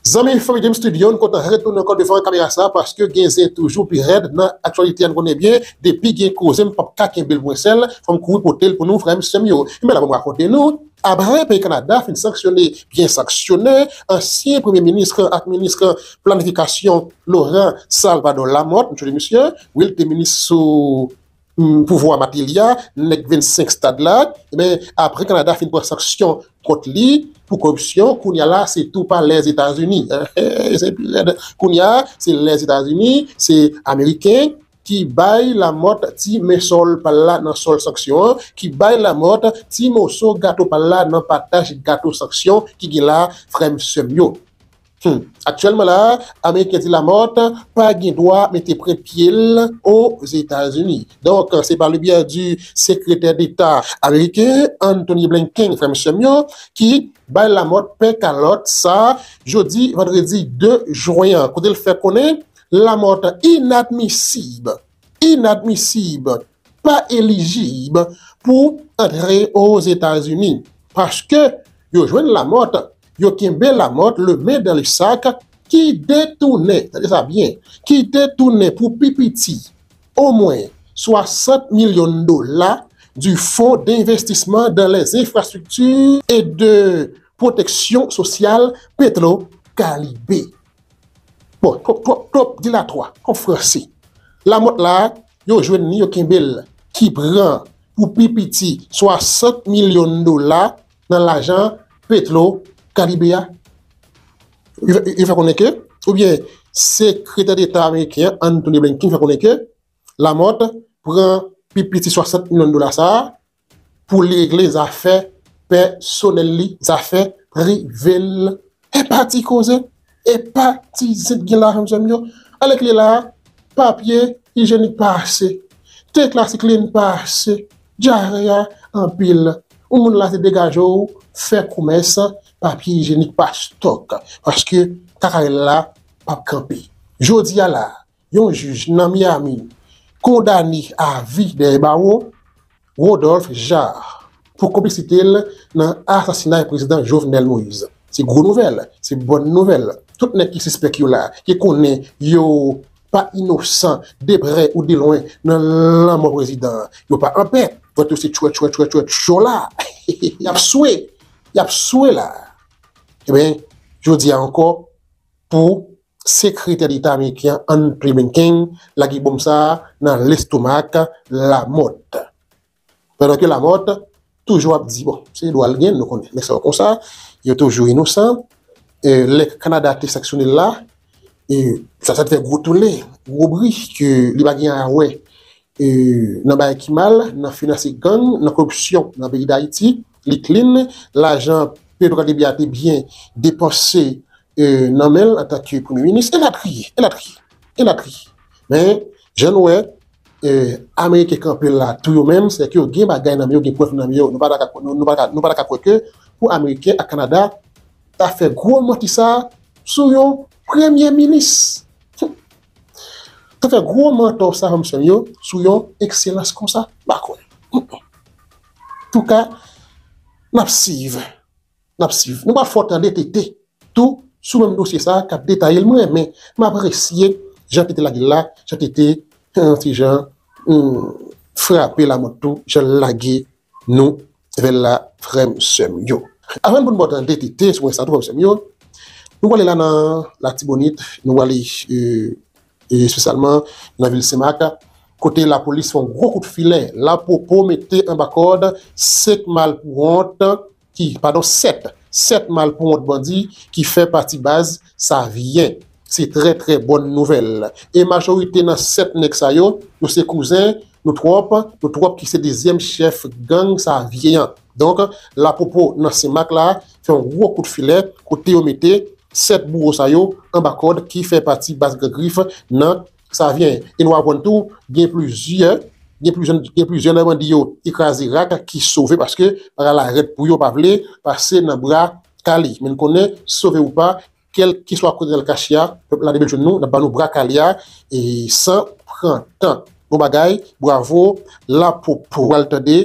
Zame, fami genm studyon, kontan retoun an kon de fany kamerasa paske genzen toujou pi red nan aktualite an konenbyen depi gen kozem pap kaken bel mwen sel fom koum potel pou nou fraym sèmyo. Mè la pou mwakote nou, abran pe Kanada fin saksyonè, bien saksyonè, ansyen Premier Ministre ak Ministre Planifikasyon Lorin Salvador Lamotte, msye, msye, wèl te Ministre sou... Pouvo amatilya, nek 25 stad la, apre Kanada fin pou saksyon kot li pou korupsyon, koun ya la se tou pa les Etats-Unis. Koun ya la se les Etats-Unis, se Ameriken ki bay la mot ti me sol pala nan sol saksyon, ki bay la mot ti mo so gato pala nan pataj gato saksyon ki gila frem semyo. Hmm. Actuellement, là, la, dit la morte, pas mais t'es prêt pied aux états unis Donc, c'est par le bien du secrétaire d'État américain Anthony Blinken, qui chemyon, qui la ça à l'autre, ça, jeudi, vendredi 2 juin, Quand il fait connaître la mort inadmissible. Inadmissible. Pas éligible pour entrer aux états unis Parce que, de la mort... Yo Kimbe la mot le mè dè lè sak ki detounè, ki detounè pou pipiti au mwen 60 milyon do la du fonds d'investissement dè lè infrastrukture et de protection sociale petro-kalibe. Bon, kop, kop, kop, di la 3, kom fransi. La mot la, yo jwen ni yo Kimbe ki brèn pou pipiti 60 milyon do la nan l'ajan petro-kalibe. Caribéa, il fait connaître. que, ou bien secrétaire d'État américain Anthony Blinken fait connaître, la mort prend plus petit 60 millions de dollars ça pour régler les affaires personnelles, les affaires rivales. Et parti causé, et parti de l'argent, avec les là, papier hygiénique pas assez, classique pas assez, diarrhée en pile. Un moun la se degajo, fè koumè sa pa piye jenik pa stok. Pwèchke kakare la pa kampi. Jodi ala, yon juj nan Miami kondani avi de e ba ou, Rodolphe Jarre pou kompleksitele nan asasina yon e prezident Jovenel Moise. Se gro nouvel, se bon nouvel. Tout nek ki se spek yon la, ki konen yon pa inosan, de bre ou de loin nan laman prezident, yon pa ampè. chouè chouè chouè chouè chouè chouè chouè la. Eh y ap souè. Y ap souè la. E ben, j wou di anko, pou sekritèri ta amèkian, an pri menken, lakiboum sa, nan lestoumak, la mot. Pendan ke la mot, toujou ap di, bon, se lou algen, nou konnen, me sa wakon sa, yo toujou inousan, le kanada te saksyonel la, sa satifè goutou le, goutou li, ki li bagyen an wè, E, nan bayan kimal, nan finase gang, nan korupsyon, nan bayi da iti, liklin, lajan Pedro Gadebi a tebyen depose nan men atakye premier ministre, el a tri, el a tri, el a tri. Men, janwe, Amerike kanpe la tou yo men, se akyo gen bagay nan men yo, gen prof nan men yo, nou ba da ka kweke, pou Amerike a Kanada, ta fe gwo mwati sa sou yo premier ministre. Se fè grouman to sa vèm sèm yo, sou yon ekselans kon sa bakoun. Tou ka, napsiv. Napsiv. Nou ba fote an detete tou sou mèm dosye sa kap detayel mèmè. Mèm apresye, jantete lage la, jantete si jant frape la motou, jantete lage nou vèm la vèm sèm yo. Avèn pou nou bote an detete, sou mèm sa tou vèm sèm yo, nou wale lanan la tibonit, nou wale... Euh, E spesalman nan vil semak, kote la polis foun gwo kout filen. La popo mette yon bakod, set malpou ont, pardon set, set malpou ont bandi ki fè pati baz, sa vyen. Se tre tre bon nouvel. E majorite nan set nek sayo, nou se kouzen, nou trop, nou trop ki se dezem chef gang, sa vyen. Donk la popo nan semak la, foun gwo kout filen, kote yon mette. Sèp bourou sa yo, an bak kode ki fè pati baske grif nan sa vyen. E nou apon tou, gen plouzyon, gen plouzyon nan mandi yo, ekrazi rak ki sove, paske para la red pou yo pavle, paske nan bra kali. Men konen, sove ou pa, kel ki so akode del kashi ya, la debel joun nou, nan ban nou bra kali ya, e san pran bon tan. Nou bagay, bravo, la pou pralte de.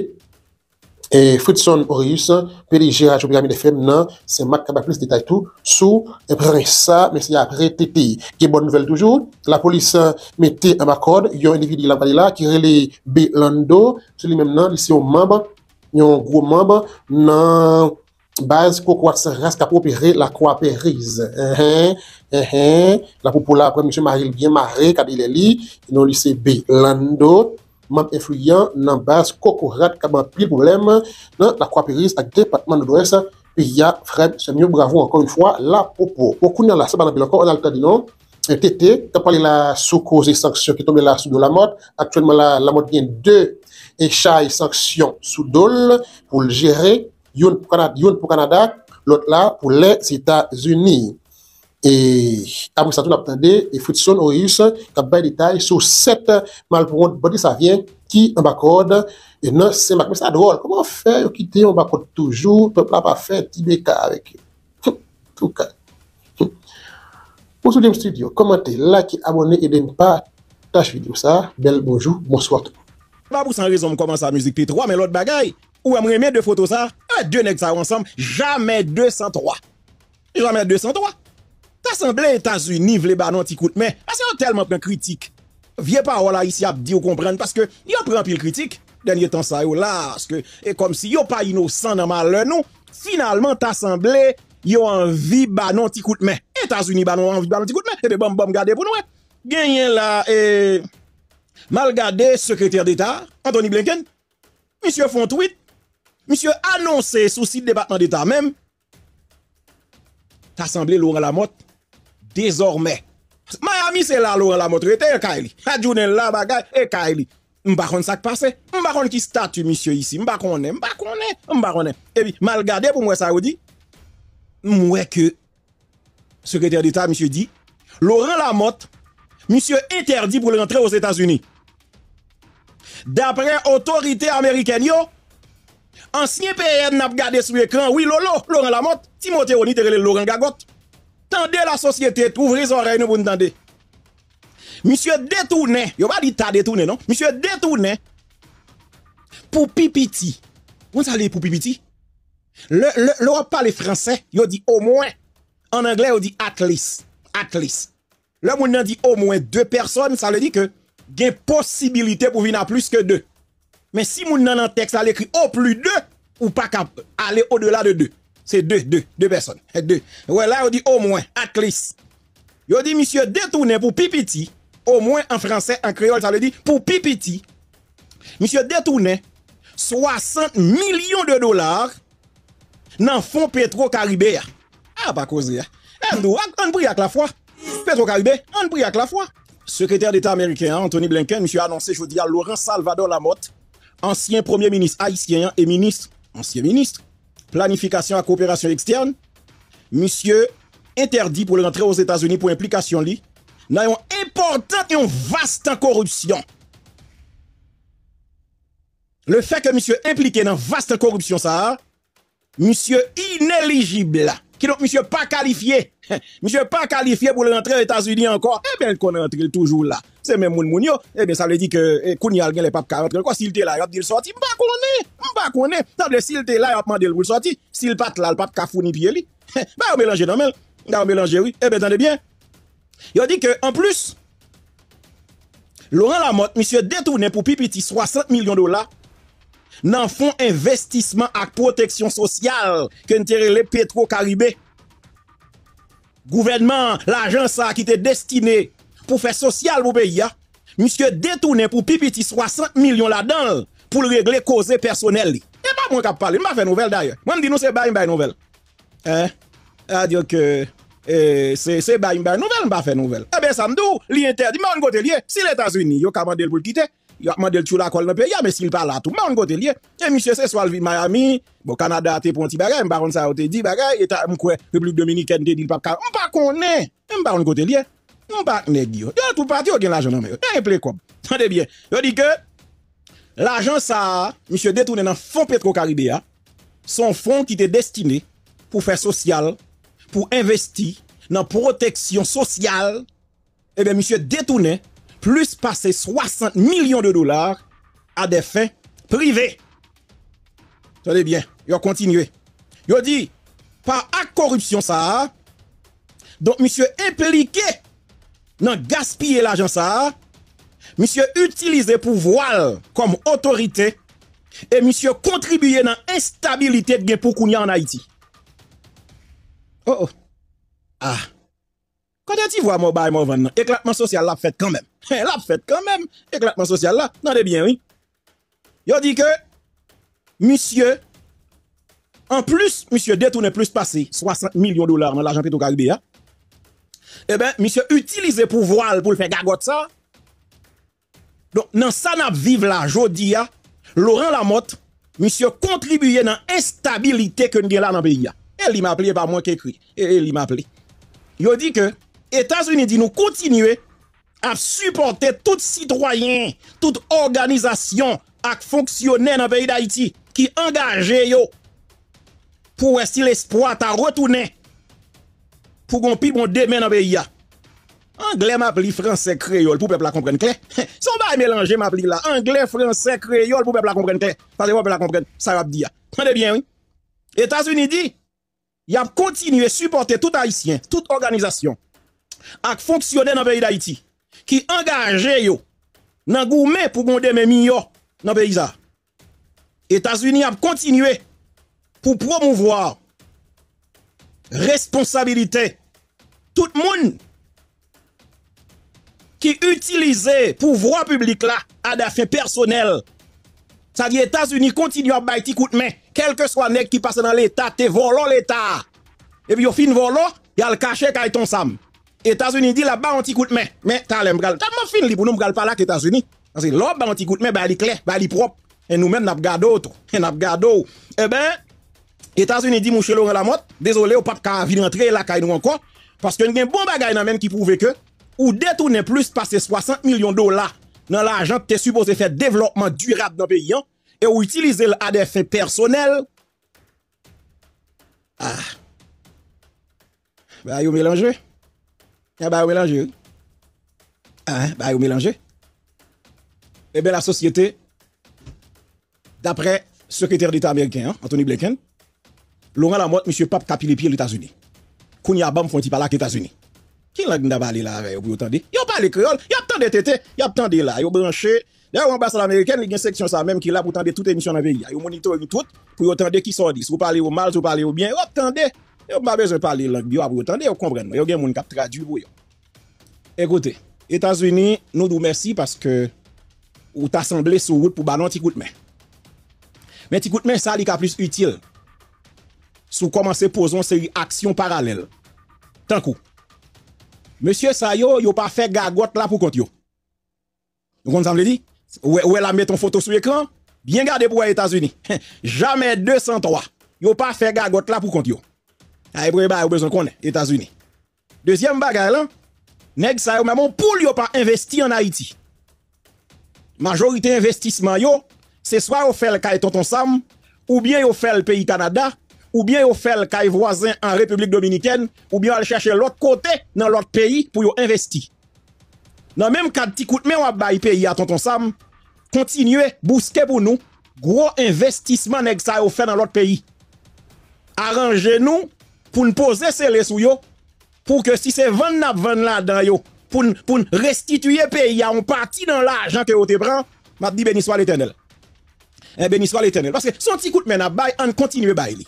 Fritson Oreus, PDG Rajobigami de Femme nan, se mak kaba plis detay tou sou e prensa mesya apre TTI. Ke bon nouvel toujou, la polis mette amakode yon individu la valila kirele B. Landau, se li men nan lise yon mamba, yon gro mamba nan baz koko watsan raskapopere la kwa perize. La popola apre M. Maril Bienmare kade li li, yon lise B. Landau. membres influents dans base Kokorat qui a problème dans la croix périsse avec le département de l'Ouest. Puis il y a Fred mieux, bravo encore une fois, là, propos. Pour qu'on dans la semaine de encore, on a le temps de non. TT, tu parlé la sous cause et sanctions qui tombent là sous la mode. Actuellement, la mode vient deux échailles sanctions sous dol pour le gérer. Une pour Canada, l'autre là pour les États-Unis. E abou sa tou n ap tande, e fout son ou yus, ka bay detay sou set mal pou moun body sa vyen ki mba kode, e nan se mba kode. Sa drol, koman fè, yo kite, mba kode toujou, pepla pa fè, ti beka avèk. Mousou di m studio, komante, like, abone, eden pa, tache vide m sa, bel bonjou, monsou atou. Babou san rezon m koman sa müzik pi tro, mè lot bagay, ou mè mè mè de fotou sa, mè djè nèk sa yon sam, jamè 203. Jamè 203. T'assemble et t'azuni vle banon ti koutmen. Asè yo telman pren kritik. Vye pa wala isi ap di yo kompren. Paske yo pren pil kritik. Denye tan sa yo la. Aske e kom si yo pa ino san nanman lè nou. Finalman t'assemble yo anvi banon ti koutmen. Et t'azuni banon anvi banon ti koutmen. Ebe bom bom gade pou nou e. Genyen la e... Mal gade sekretèr d'Etat. Anthony Blinken. Misyè font tweet. Misyè anonsè souci d'debatman d'Etat mèm. T'assemble louran la motte. Dezorme, mayami se la Laurent Lamotte rete, e ka e li. Adjounen la bagay, e ka e li. Mbakon sak pase, mbakon ki statu misyo isi, mbakon e, mbakon e, mbakon e. Ebi, malgade pou mwe Saoudi, mwe ke sekreter d'Etat misyo di, Laurent Lamotte, misyo eterdi pou le rentre ou S.E.T.A.S.U.N.I. D'apre otorite Ameriken yo, ansine peye nap gade sou ekran, oui lolo, Laurent Lamotte, Timoteo Niteri le Laurent Gagote, La sosyete touvri zorey nou moun dande Monsye detounen Yo ba di ta detounen non Monsye detounen Poupipiti Moun sa li pou pipiti Loro pale franse yo di o mwen An angle yo di at least At least Loro moun nan di o mwen 2 person sa li di ke Gen posibilite pou vin a plus ke 2 Men si moun nan nan tek sa li ekri O plus 2 ou pa ka Ale o delade 2 c'est deux, deux, deux personnes. Deux. Ouais, là, on dit au moins, at least. Yo dit, monsieur, détourné pour pipiti, au moins en français, en créole, ça veut dire pour pipiti. Monsieur détourné 60 millions de dollars dans fonds Petro-Caribé. Ah, pas cause, hein. eh, on prie avec la foi. Petro-Caribé, on prie avec la foi. Secrétaire d'État américain Anthony Blinken, monsieur a annoncé dis, à Laurent Salvador Lamotte, ancien premier ministre haïtien et ministre, ancien ministre planifikasyon a kooperasyon ekstern, monsye interdi pou le rentre ouz Etasouni pou implikasyon li, nan yon important yon vastan korupsyon. Le fe ke monsye implike nan vastan korupsyon sa, monsye ineligible, ki nou monsye pa kalifiye mi se pa kalifiye pou le rentre Etats-Unis ankor, e ben kon rentre toujou la, se men moun moun yo, e ben sa ble di ke kouni al gen le pap ka rentre, si il te la yap di l sorti, mba kon ne, mba kon ne, sa ble si il te la yap man di l sorti, si l pat la, l pap ka founi piye li, mba yo melanje nan men, ya yo melanje oui, e eh ben nan de bien, yo di ke an plus, Laurent Lamotte, mi se detourne pou pipiti 60 milyon dola, nan fond investissement ak proteksyon sosyal, ke n terre le petro karibè, Gouvenman, l'agen sa ki te destine pou fe sosyal pou peyi ya, msye detounen pou pipiti 60 milyon la dan pou regle koze personel li. E pa mwen kap pale, mwen fe nouvel daye. Mwen di nou se bayi mbayi nouvel. E, a diyon ke, e, se bayi mbayi nouvel mwen fe nouvel. E ben sa mdou, li interdi mwen go te liye, si l'Etats-Unis yo kamandele pou ki te. yo akman del chou la kol me pe, yo amesil pa la tou, mba ou n kote liye, yo e, misye se swalvi Miami, bo Kanada te pon ti, bagay mba ou n sa ou te di, bagay etan mkwe, Republik Dominikende, nil pap ka, mba ou n kote liye, mba ou n kote liye, yo tou pati ou gen l'ajon an me yo, yo en ple kom, yo di ke, l'ajon sa, misye detounen nan fon Petro Karidea, son fon ki te destine, pou fe sosyal, pou investi, nan proteksyon sosyal, ebe misye detounen, plus pase 60 milyon de dolar a defen privé. Sodebyen, yo kontinue. Yo di, pa ak korupsyon sa, donk mi se implike nan gaspye l'ajan sa, mi se utilize pou voal kom otorite, e mi se kontribuye nan instabilite gen pou kounye an Haiti. Oh oh, ah, Kote ti vwa mou bay mou vwenn nan? Eklatman sosyal la fèt kanmèm. Eklatman sosyal la fèt kanmèm. Eklatman sosyal la. Nan debyen, wè. Yo di ke, misye, an plus, misye detounen plus pase, 60 milyon dolar, nan la janpè tou kagbe ya, e ben, misye, utilize pou voal, pou l fè gagot sa, nan sanap vive la, jodi ya, loran la mot, misye, kontribuyen nan instabilite ke n gen la nan beyi ya. El li m ap li, e ba mwen ke kwi. El li m ap li. Yo di ke, Etats Unidi nou kontinue ap supporte tout sitroyen, tout organizasyon ak fonksyonen nan peyi da iti ki engaje yo pou wesi l'espoi ta rotounen pou konpil moun demen nan peyi ya. Angle m'ap li franse kreyol pou pepla kompren klen. Son ba e melanje m'ap li la. Angle, franse, kreyol pou pepla kompren klen. Pase pou pepla kompren. Sa yo ap di ya. Mende bien, oui. Etats Unidi yap kontinue supporte tout haisyen, tout organizasyon. ak fonksyonè nan bayi d'Haïti ki engajè yo nan gou men pou gonde men miyo nan bayi za. Etasuni ap kontinue pou promouvo responsabilite tout moun ki utilize pou vwa publik la adafè personel. Sa di Etasuni kontinue ap bayi ti kout men kelke swa nek ki pase nan l'Etat te volo l'Etat. E vi yo fin volo, ya l'kache kaj ton samm. Etasouni di la ba an ti koutmen. Men, talen mbral. Talman fin li pou nou mbral palak Etasouni. Anse, lop ba an ti koutmen, ba li kle, ba li prop. En nou men nap gado, tou. En nap gado. E ben, Etasouni di mouchelo ren la mot. Dezole, ou pap ka avi rentre la kay nou anko. Paske yon gen bon bagay nan men ki prouve ke ou detounen plus pase 60 milyon dola nan la ajan pte suppose fè developman durab nan peyi an e ou utilize l'adef fè personel. Ah. Ben, yo me lanjwey. Ya eh, ba yo melanje? Ha, eh, ba yo melanje? Eh Bebe la sosyete, dapre sekreter d'Etat Ameriken, Anthony Bleken, loran la mot, M. Pap Kapilipi l'Etats-Unis. Kouni Abam fonti palak Etats-Unis. Kin la gnda bale la veyo pou yo tende? Yo pale kreol, yo tende tete, yo tende la, yo branche, yo an basal Ameriken, li gen seksyon sa menm ki la pou tende tout emisyon aveya, yo monitor yon tout, pou yo tende ki sondis, ou pale yo mal, ou pale yo bien, yo tende, Yo mabè zè pale lank biwa pou yotande, yo komprenman. Yo gen moun kap tradu bo yon. Ekote, Etats-Unis nou dou mersi paske ou t'assemble sou wout pou banon t'ikoutmen. Men t'ikoutmen sa li ka plus util sou koman se poson se yu aksyon paralel. Tankou. Monsie sa yo, yo pa fe gagot la pou kont yo. Yon kon zan mle di? Ou e, e la met ton foto sou ekran? Bien gade pou wè e Etats-Unis. Jamè 203. Yo pa fe gagot la pou kont yo. A e bre ba yo bezon kon e, Etasuni. Dezyem bagay lan, neg sa yo mè moun pou li yo pa investi an Haiti. Majorite investisman yo, se swa yo fel kaj Tonton Sam, ou bien yo fel peyi Kanada, ou bien yo fel kaj voisin an Republik Dominiken, ou bien al chache l ot kote nan l ot peyi pou yo investi. Nan mèm kad ti kout mè wap bayi peyi a Tonton Sam, kontinye, bouske pou nou, gro investisman neg sa yo fe nan l ot peyi. Arranje nou, pou n'poze se le sou yo, pou ke si se vande na vande la dan yo, pou n'restituye peyi, a on parti nan l'ajan ke yo te pran, ma te di beniswa l'eternel. E eh, beniswa l'eternel. Paske son ti koute mena bay, an kontinue bay li.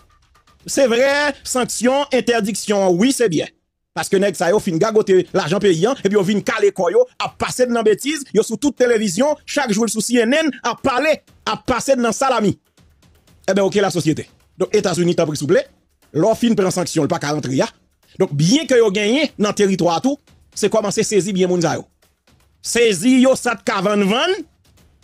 Se vre, sanksyon, interdiksyon, oui se bien. Paske neg sa yo fin gagote l'ajan peyi an, e pi yo vin kale koyo, a pase nan betiz, yo sou tout televizyon, chak jou el souci enen, a pale, a pase nan salami. E ben ok la sosyete. Donk Etats-Unis ta prit soupley, Lo fin pren sanksyon l pa 40 riyan. Donk byen ke yo genye nan teritorya tou, se kwa manse sezi byen moun zayou. Sezi yo sat ka 20-20,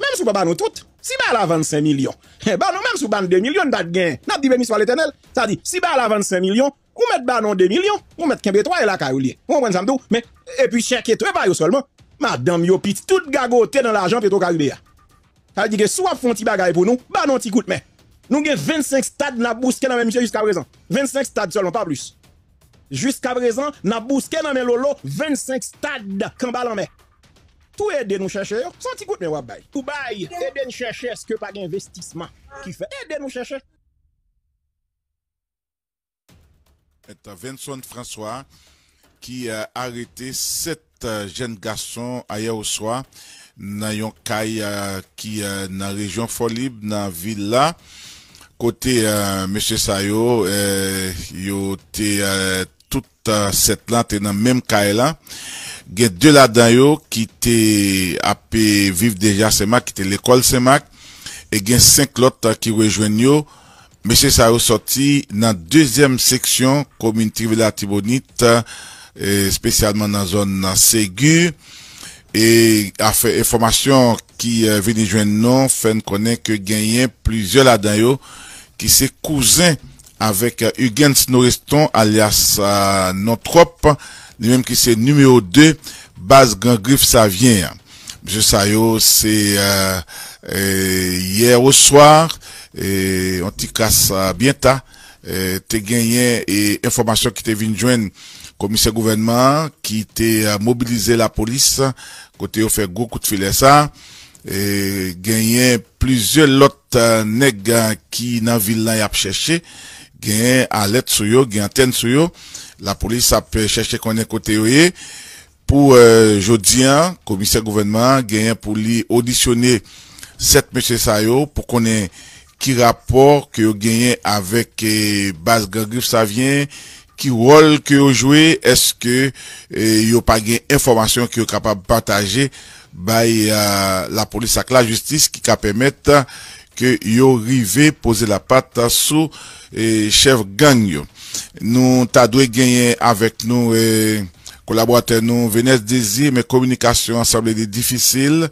menm sou pa ban nou tout, si ban la 25 milyon. Ben nou menm sou ban 2 milyon, bat gen, nat dibe miswa l etenel. Sa di, si ban la 25 milyon, ou met ban nou 2 milyon, ou met kembe 3 la karyou liye. Ou mwen samdou, men, e pi cheke tre bayou solman. Ma dam yo pit tout gagote nan l ajan pe tou karyou liya. Sa di ke, sou ap fon ti bagay pou nou, ban nou ti kout men. Nou gen 25 stad na bouske nan men lolo 25 stad solon, pa blis Juska brezan, na bouske nan men lolo 25 stad Kambal anme Tou e de nou chache yo, santi kout men wabay Tou bay, e de nou chache, eske pa gen investisman Ki fe, e de nou chache Eta Vincent François Ki a arete Set jen gason Aya ou soa Na yon kay ki na region Folib, na villa Kote euh, M. Sayo, euh, yo te euh, tout set lan te nan menm kaela, gen 2 ladan yo ki te api viv deja semak, ki te lekol semak, e gen 5 lot ki wejwen yo, M. Sayo soti nan 2em seksyon, komin trivela tibonit, spesyalman nan zon segu, e afe informasyon, qui vient de joindre non? fait connaît que genyen plusieurs la qui yo ki avec euh, Noreston alias euh, Nantrop même même qui numéro numéro 2 base Grand Savien Monsieur Sayo c'est euh, hier au soir, et on kas bienta te gagné et information qui te veni joindre commissaire gouvernement qui était mobilisé la police côté au fait beaucoup de filet ça gagné plusieurs lotes euh, nègres euh, qui dans ville là y a cherché gagné alerte sur yo gagné antenne sur la police a cherché qu'on est côté pour euh, hein, commissaire gouvernement gagné pour lui auditionner cette monsieur ça pour qu'on ait qui rapport que avec eh, base gangriff ça vient Ki wol ki yo jwe, eske e, yo pa gen informasyon ki yo kapab pataje bay la polisak la justis ki ka pemete ke yo rive pose la pata sou e, chev gangyo. Nou ta dwe genye avèk nou e, kolaboratè nou vènes dizi, mè komunikasyon anseble di difisil.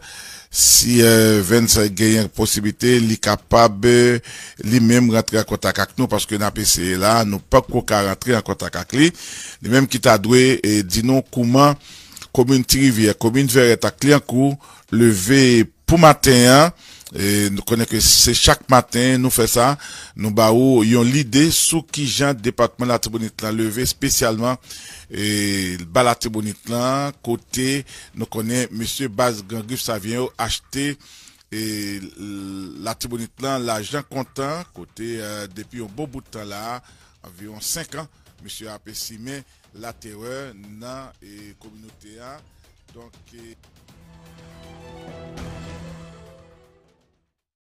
Si ven sa genyen posibite, li kapab li menm rentre an kontak ak nou. Paske na PC la, nou pa kou ka rentre an kontak ak li. Li menm ki ta dwe, di nou kouman, komoun trivi, komoun veret ak li an kou, le ve pou. matin, hein. et nous connaissons que c'est chaque matin, nous faisons ça, nous ils yon l'idée sous qui Jean département la tribunit la levé spécialement, et bas la là, côté, nous connaissons monsieur Baz ça Savien acheter et la tribunit là, l'agent content, côté, euh, depuis un beau bout de temps là, environ cinq ans, monsieur a pessimé la terreur dans la communauté. Hein. Donc,